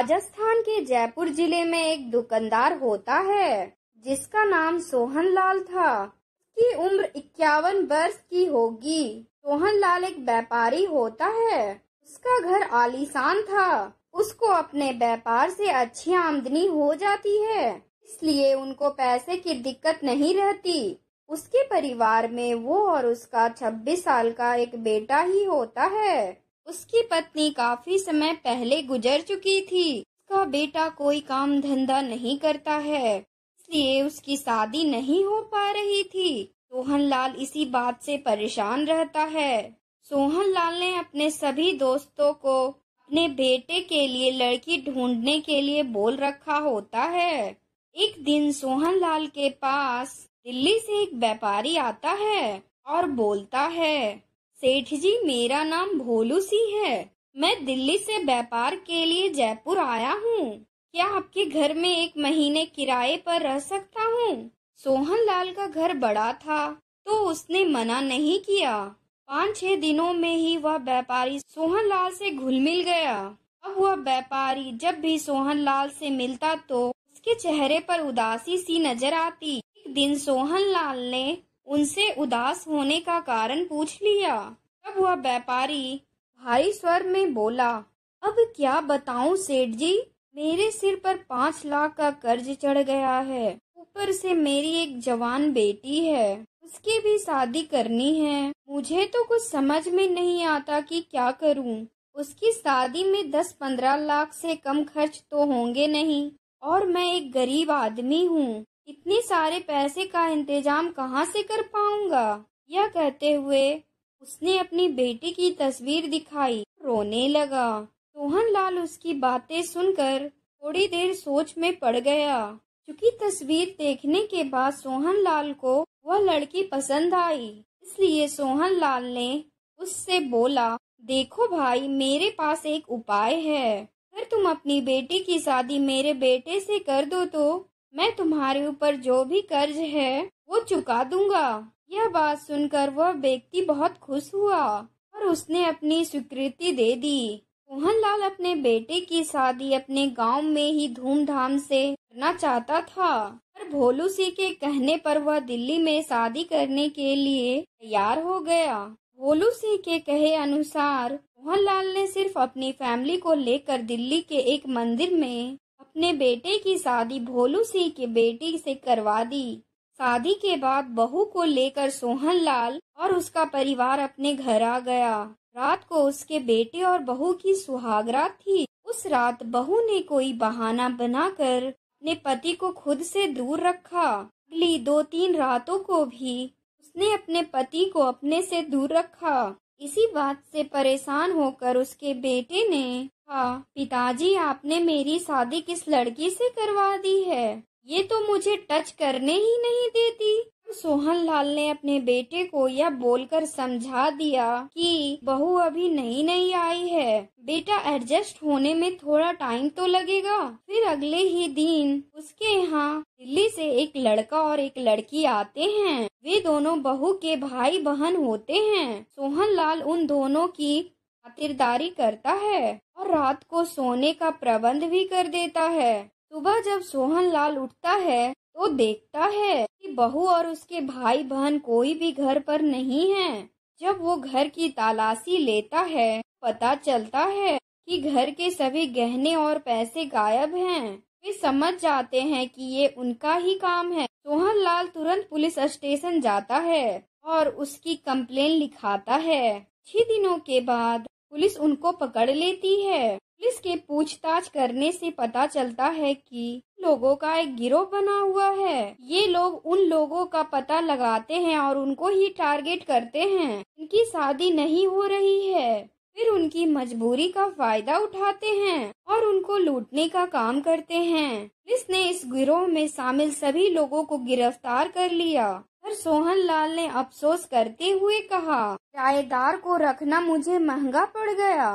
राजस्थान के जयपुर जिले में एक दुकानदार होता है जिसका नाम सोहनलाल था की उम्र इक्यावन वर्ष की होगी सोहनलाल एक व्यापारी होता है उसका घर आलीशान था उसको अपने व्यापार से अच्छी आमदनी हो जाती है इसलिए उनको पैसे की दिक्कत नहीं रहती उसके परिवार में वो और उसका 26 साल का एक बेटा ही होता है उसकी पत्नी काफी समय पहले गुजर चुकी थी उसका बेटा कोई काम धंधा नहीं करता है इसलिए उसकी शादी नहीं हो पा रही थी सोहन लाल इसी बात से परेशान रहता है सोहन लाल ने अपने सभी दोस्तों को अपने बेटे के लिए लड़की ढूंढने के लिए बोल रखा होता है एक दिन सोहन लाल के पास दिल्ली से एक व्यापारी आता है और बोलता है सेठ जी मेरा नाम भोलू सिंह है मैं दिल्ली से व्यापार के लिए जयपुर आया हूँ क्या आपके घर में एक महीने किराए पर रह सकता हूँ सोहन लाल का घर बड़ा था तो उसने मना नहीं किया पाँच छह दिनों में ही वह व्यापारी सोहन लाल से घुल मिल गया अब वह व्यापारी जब भी सोहन लाल से मिलता तो उसके चेहरे पर उदासी सी नजर आती एक दिन सोहन लाल ने उनसे उदास होने का कारण पूछ लिया तब वह व्यापारी भारी स्वर में बोला अब क्या बताऊं सेठ जी मेरे सिर पर पाँच लाख का कर्ज चढ़ गया है ऊपर से मेरी एक जवान बेटी है उसकी भी शादी करनी है मुझे तो कुछ समझ में नहीं आता कि क्या करूं। उसकी शादी में दस पंद्रह लाख से कम खर्च तो होंगे नहीं और मैं एक गरीब आदमी हूँ इतने सारे पैसे का इंतजाम कहाँ से कर पाऊंगा यह कहते हुए उसने अपनी बेटी की तस्वीर दिखाई रोने लगा सोहन लाल उसकी बातें सुनकर थोड़ी देर सोच में पड़ गया क्योंकि तस्वीर देखने के बाद सोहन लाल को वह लड़की पसंद आई इसलिए सोहन लाल ने उससे बोला देखो भाई मेरे पास एक उपाय है अगर तुम अपनी बेटी की शादी मेरे बेटे से कर दो तो मैं तुम्हारे ऊपर जो भी कर्ज है वो चुका दूंगा यह बात सुनकर वह व्यक्ति बहुत खुश हुआ और उसने अपनी स्वीकृति दे दी मोहनलाल अपने बेटे की शादी अपने गांव में ही धूमधाम से करना चाहता था पर भोलू सिंह के कहने पर वह दिल्ली में शादी करने के लिए तैयार हो गया भोलू सिंह के कहे अनुसार मोहनलाल ने सिर्फ अपनी फैमिली को लेकर दिल्ली के एक मंदिर में अपने बेटे की शादी भोलू सिंह के बेटे से करवा दी शादी के बाद बहू को लेकर सोहन लाल और उसका परिवार अपने घर आ गया रात को उसके बेटे और बहू की सुहागरात थी उस रात बहू ने कोई बहाना बनाकर अपने पति को खुद से दूर रखा अगली दो तीन रातों को भी उसने अपने पति को अपने से दूर रखा इसी बात से परेशान होकर उसके बेटे ने कहा पिताजी आपने मेरी शादी किस लड़की से करवा दी है ये तो मुझे टच करने ही नहीं देती सोहन लाल ने अपने बेटे को यह बोलकर समझा दिया कि बहू अभी नई नई आई है बेटा एडजस्ट होने में थोड़ा टाइम तो लगेगा फिर अगले ही दिन उसके यहाँ दिल्ली से एक लड़का और एक लड़की आते हैं वे दोनों बहू के भाई बहन होते हैं सोहन लाल उन दोनों की खातिरदारी करता है और रात को सोने का प्रबंध भी कर देता है सुबह जब सोहन लाल उठता है वो देखता है कि बहू और उसके भाई बहन कोई भी घर पर नहीं है जब वो घर की तलाशी लेता है पता चलता है कि घर के सभी गहने और पैसे गायब हैं। वे समझ जाते हैं कि ये उनका ही काम है सोहन लाल तुरंत पुलिस स्टेशन जाता है और उसकी कंप्लेन लिखाता है छह दिनों के बाद पुलिस उनको पकड़ लेती है पुलिस के पूछताछ करने से पता चलता है कि लोगों का एक गिरोह बना हुआ है ये लोग उन लोगों का पता लगाते हैं और उनको ही टारगेट करते हैं उनकी शादी नहीं हो रही है फिर उनकी मजबूरी का फायदा उठाते हैं और उनको लूटने का काम करते हैं पुलिस ने इस गिरोह में शामिल सभी लोगों को गिरफ्तार कर लिया पर सोहन लाल ने अफसोस करते हुए कहा किराएदार को रखना मुझे महंगा पड़ गया